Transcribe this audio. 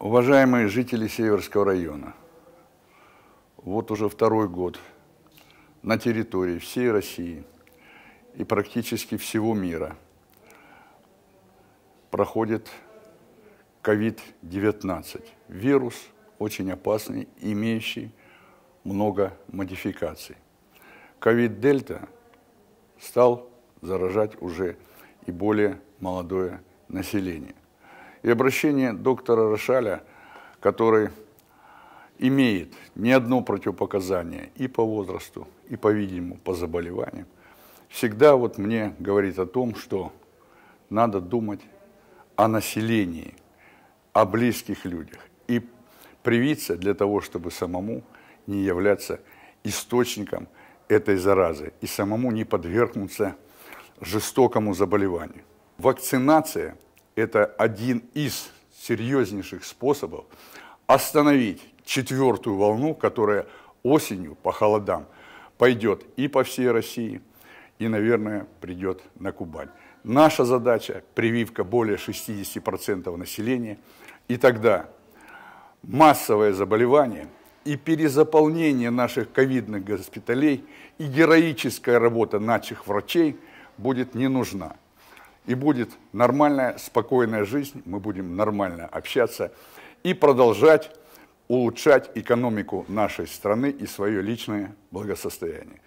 Уважаемые жители Северского района, вот уже второй год на территории всей России и практически всего мира проходит COVID-19, вирус очень опасный, имеющий много модификаций. COVID-дельта стал заражать уже и более молодое население – и обращение доктора Рошаля, который имеет ни одно противопоказание и по возрасту, и, по-видимому, по заболеваниям, всегда вот мне говорит о том, что надо думать о населении, о близких людях и привиться для того, чтобы самому не являться источником этой заразы и самому не подвергнуться жестокому заболеванию. Вакцинация – это один из серьезнейших способов остановить четвертую волну, которая осенью по холодам пойдет и по всей России, и, наверное, придет на Кубань. Наша задача – прививка более 60% населения, и тогда массовое заболевание и перезаполнение наших ковидных госпиталей и героическая работа наших врачей будет не нужна и будет нормальная, спокойная жизнь, мы будем нормально общаться и продолжать улучшать экономику нашей страны и свое личное благосостояние.